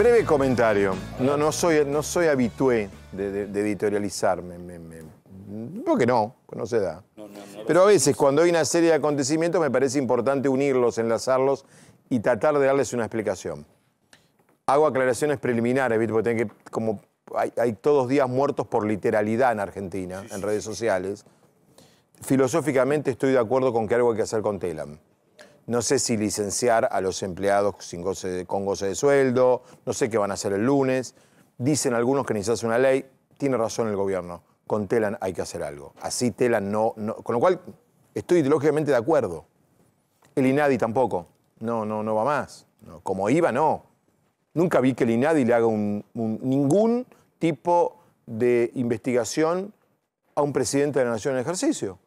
breve comentario. No, no, soy, no soy habitué de, editorializarme. Me, porque no, pues no se da. Pero a veces cuando hay una serie de acontecimientos me parece importante unirlos, enlazarlos y tratar de darles una explicación. Hago aclaraciones preliminares, porque como hay, todos días muertos por literalidad en Argentina, en redes sociales. Filosóficamente estoy de acuerdo con que algo hay que hacer con Telam no sé si licenciar a los empleados con goce de sueldo, no sé qué van a hacer el lunes. Dicen algunos que necesitan una ley, tiene razón el gobierno, con Telan hay que hacer algo. Así Telan no, Con lo cual, estoy ideológicamente de acuerdo. El INADI tampoco, no, no, no va más. No, como iba, no. Nunca vi que el INADI le haga ningún tipo de investigación a un presidente de la Nación en ejercicio.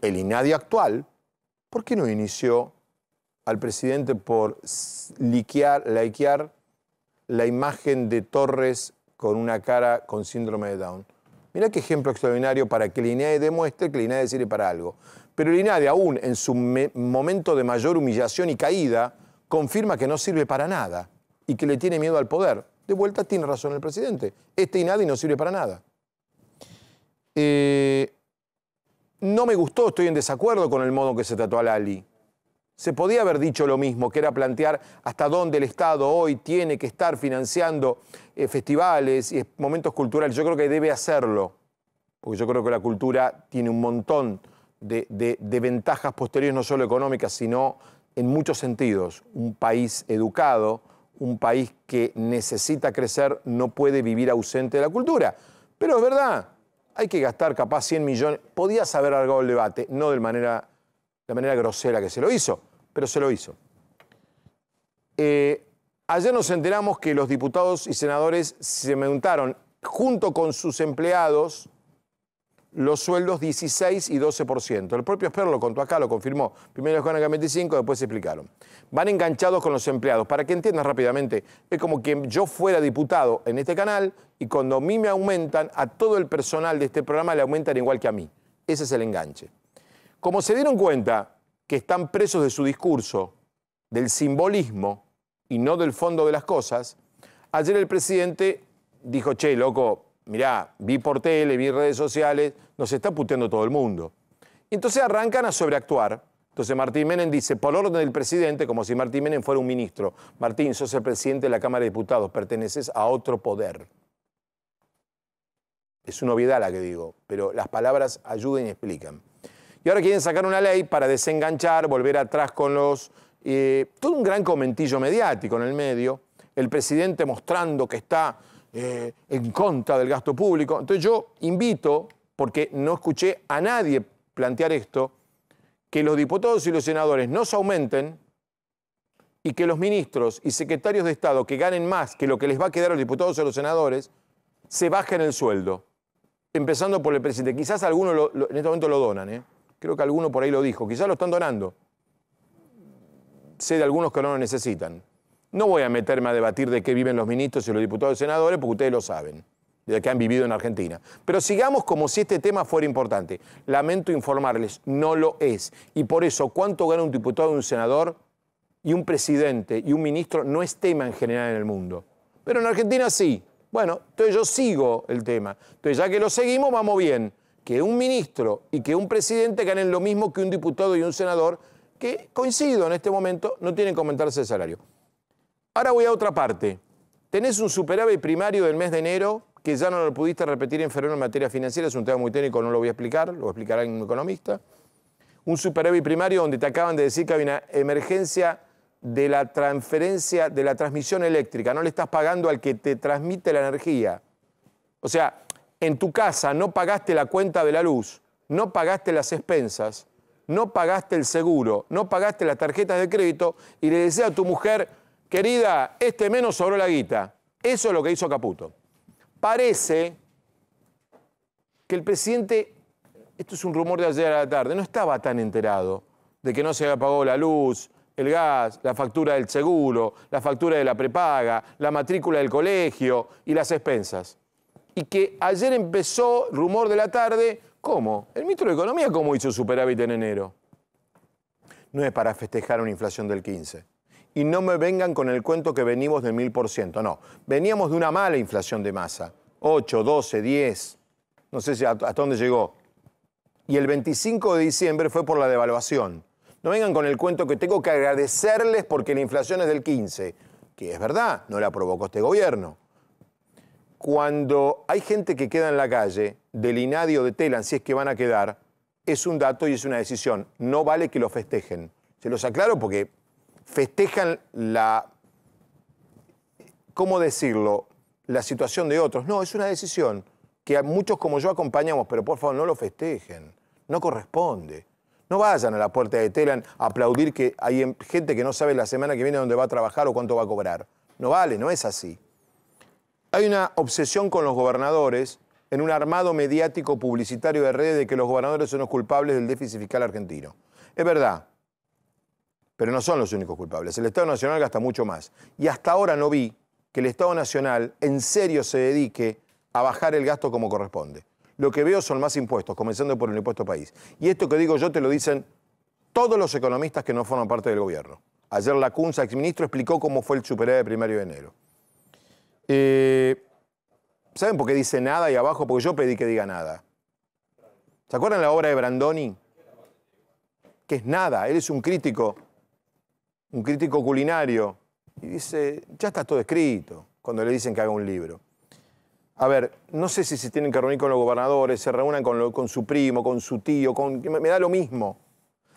El INADI actual ¿por qué no inició al presidente por liquear, likear la imagen de Torres con una cara con síndrome de Down? Mirá qué ejemplo extraordinario para que Linae demuestre que INADI sirve para algo. Pero INADI aún en su momento de mayor humillación y caída, confirma que no sirve para nada y que le tiene miedo al poder. De vuelta tiene razón el presidente. Este INADI no sirve para nada. Eh, no me gustó, estoy en desacuerdo con el modo que se trató a Lali. Se podía haber dicho lo mismo, que era plantear hasta dónde el Estado hoy tiene que estar financiando eh, festivales y momentos culturales. Yo creo que debe hacerlo, porque yo creo que la cultura tiene un montón de ventajas posteriores, no solo económicas, sino en muchos sentidos. Un país educado, un país que necesita crecer, no puede vivir ausente de la cultura. Pero es verdad, hay que gastar capaz 100 millones. Podías saber algo el debate, no de manera, la manera grosera que se lo hizo, pero se lo hizo. Eh, ayer nos enteramos que los diputados y senadores se preguntaron junto con sus empleados los sueldos 16 y 12%. El propio Esper lo contó acá, lo confirmó. Primero dejaron en 25, después se explicaron. Van enganchados con los empleados. Para que entiendas rápidamente, es como que yo fuera diputado en este canal y cuando a mí me aumentan, a todo el personal de este programa le aumentan igual que a mí. Ese es el enganche. Como se dieron cuenta que están presos de su discurso, del simbolismo y no del fondo de las cosas, ayer el presidente dijo, che, loco, mirá, vi por tele, vi redes sociales, nos está puteando todo el mundo. Y entonces arrancan a sobreactuar. Entonces Martín Menem dice, por orden del presidente, como si Martín Menem fuera un ministro. Martín, sos el presidente de la Cámara de Diputados, perteneces a otro poder. Es una obviedad la que digo, pero las palabras ayuden y explican. Y ahora quieren sacar una ley para desenganchar, volver atrás con los... Eh, todo un gran comentillo mediático en el medio. El presidente mostrando que está eh, en contra del gasto público. Entonces yo invito, porque no escuché a nadie plantear esto, que los diputados y los senadores no se aumenten y que los ministros y secretarios de Estado que ganen más que lo que les va a quedar a los diputados y a los senadores, se bajen el sueldo. Empezando por el presidente. Quizás algunos en este momento lo donan, ¿eh? creo que alguno por ahí lo dijo, quizás lo están donando. Sé de algunos que no lo necesitan. No voy a meterme a debatir de qué viven los ministros y los diputados y senadores, porque ustedes lo saben, de que han vivido en Argentina. Pero sigamos como si este tema fuera importante. Lamento informarles, no lo es. Y por eso, cuánto gana un diputado y un senador y un presidente y un ministro no es tema en general en el mundo. Pero en Argentina sí. Bueno, entonces yo sigo el tema. Entonces ya que lo seguimos, vamos bien. Que un ministro y que un presidente ganen lo mismo que un diputado y un senador, que coincido en este momento, no tienen que aumentarse el salario. Ahora voy a otra parte. Tenés un superávit primario del mes de enero que ya no lo pudiste repetir en febrero en materia financiera, es un tema muy técnico, no lo voy a explicar, lo explicará un economista. Un superávit primario donde te acaban de decir que hay una emergencia de la transferencia, de la transmisión eléctrica, no le estás pagando al que te transmite la energía. O sea, en tu casa no pagaste la cuenta de la luz, no pagaste las expensas, no pagaste el seguro, no pagaste las tarjetas de crédito y le decía a tu mujer, querida, este menos sobró la guita. Eso es lo que hizo Caputo. Parece que el presidente, esto es un rumor de ayer a la tarde, no estaba tan enterado de que no se había pagado la luz, el gas, la factura del seguro, la factura de la prepaga, la matrícula del colegio y las expensas. Y que ayer empezó rumor de la tarde, ¿cómo? El ministro de Economía, ¿cómo hizo superávit en enero? No es para festejar una inflación del 15 y no me vengan con el cuento que venimos del 1000%, no. Veníamos de una mala inflación de masa, 8, 12, 10, no sé si hasta dónde llegó. Y el 25 de diciembre fue por la devaluación. No vengan con el cuento que tengo que agradecerles porque la inflación es del 15, que es verdad, no la provocó este gobierno. Cuando hay gente que queda en la calle, del Inadio de Telan, si es que van a quedar, es un dato y es una decisión. No vale que lo festejen. Se los aclaro porque festejan la, ¿cómo decirlo?, la situación de otros. No, es una decisión que muchos como yo acompañamos, pero por favor no lo festejen, no corresponde. No vayan a la puerta de Telan a aplaudir que hay gente que no sabe la semana que viene dónde va a trabajar o cuánto va a cobrar. No vale, no es así. Hay una obsesión con los gobernadores en un armado mediático publicitario de redes de que los gobernadores son los culpables del déficit fiscal argentino. Es verdad, pero no son los únicos culpables. El Estado Nacional gasta mucho más. Y hasta ahora no vi que el Estado Nacional en serio se dedique a bajar el gasto como corresponde. Lo que veo son más impuestos, comenzando por el impuesto país. Y esto que digo yo te lo dicen todos los economistas que no forman parte del gobierno. Ayer la CUNSA, exministro, explicó cómo fue el superávit de primario de enero. Eh, ¿Saben por qué dice nada y abajo? Porque yo pedí que diga nada. ¿Se acuerdan la obra de Brandoni? Que es nada, él es un crítico un crítico culinario, y dice, ya está todo escrito, cuando le dicen que haga un libro. A ver, no sé si se tienen que reunir con los gobernadores, se reúnan con, su primo, con su tío, con, me, da lo mismo.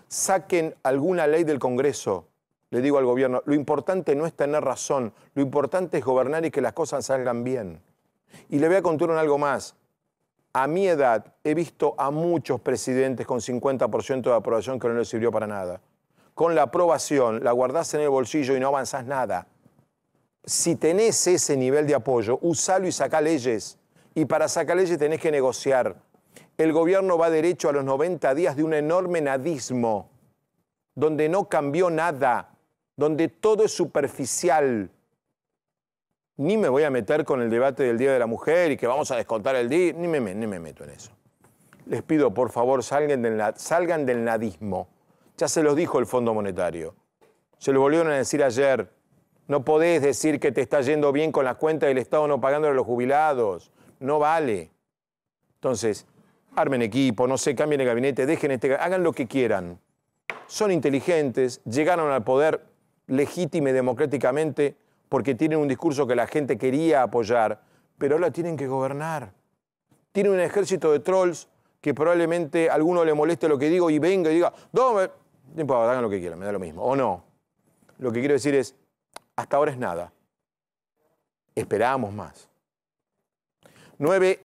Saquen alguna ley del Congreso, le digo al gobierno, lo importante no es tener razón, lo importante es gobernar y que las cosas salgan bien. Y le voy a contar algo más. A mi edad he visto a muchos presidentes con 50% de aprobación que no les sirvió para nada con la aprobación, la guardás en el bolsillo y no avanzás nada. Si tenés ese nivel de apoyo, usalo y saca leyes. Y para sacar leyes tenés que negociar. El gobierno va derecho a los 90 días de un enorme nadismo, donde no cambió nada, donde todo es superficial. Ni me voy a meter con el debate del Día de la Mujer y que vamos a descontar el día, ni me, ni me meto en eso. Les pido, por favor, salgan del nadismo. Ya se los dijo el Fondo Monetario. Se lo volvieron a decir ayer. No podés decir que te está yendo bien con las cuentas del Estado no pagándole a los jubilados. No vale. Entonces, armen equipo, no sé, cambien el gabinete, dejen este, hagan lo que quieran. Son inteligentes, llegaron al poder legítime, democráticamente porque tienen un discurso que la gente quería apoyar, pero ahora tienen que gobernar. Tienen un ejército de trolls que probablemente a alguno le moleste lo que digo y venga y diga, Tiempo, importa, hagan lo que quieran, me da lo mismo. O no. Lo que quiero decir es, hasta ahora es nada. Esperábamos más. 9